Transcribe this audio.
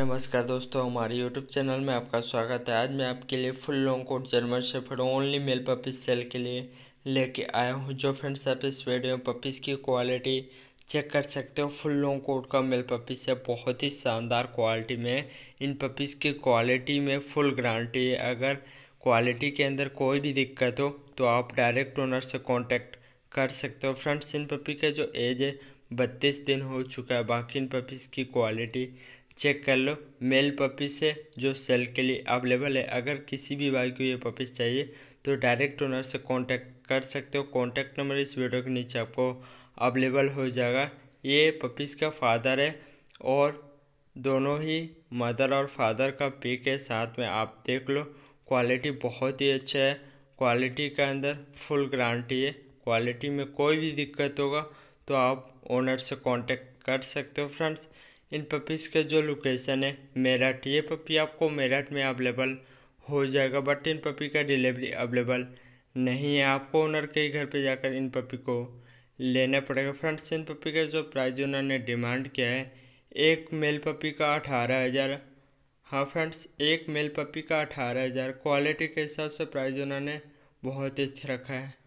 नमस्कार दोस्तों हमारे यूट्यूब चैनल में आपका स्वागत है आज मैं आपके लिए full long coat German shepherd only male puppies sale के लिए लेके आया हूँ जो फ्रेंड्स आप इस वीडियो में पपीज़ की क्वालिटी चेक कर सकते हो फुल लॉन्ग कोट का मेल पपीज़ है बहुत ही शानदार क्वालिटी में इन पपीज़ की क्वालिटी में फुल गारंटी है अगर क्वालिटी के अंदर कोई भी दिक्कत हो तो आप डायरेक्ट ओनर से कॉन्टैक्ट कर सकते हो फ्रेंड्स इन पपी का जो एज है बत्तीस दिन हो चुका है बाकी इन पपीज़ की क्वालिटी चेक कर लो मेल पपीस है जो सेल के लिए अवेलेबल है अगर किसी भी भाई को ये पपीस चाहिए तो डायरेक्ट ओनर से कांटेक्ट कर सकते हो कांटेक्ट नंबर इस वीडियो के नीचे आपको अवेलेबल हो जाएगा ये पपीस का फादर है और दोनों ही मदर और फादर का पिक है साथ में आप देख लो क्वालिटी बहुत ही अच्छा है क्वालिटी के अंदर फुल गारंटी है क्वालिटी में कोई भी दिक्कत होगा तो आप ओनर से कॉन्टेक्ट कर सकते हो फ्रेंड्स इन पपीज़ का जो लोकेशन है मेरठ ये पपी आपको मेरठ में अवेलेबल हो जाएगा बट इन पपी का डिलीवरी अवेलेबल नहीं है आपको ओनर के घर पे जाकर इन पपी को लेना पड़ेगा फ्रेंड्स इन पपी का जो प्राइस उन्होंने डिमांड किया है एक मेल पपी का अठारह हज़ार हाँ फ्रेंड्स एक मेल पपी का अठारह हज़ार क्वालिटी के हिसाब से प्राइस उन्होंने बहुत ही अच्छा रखा है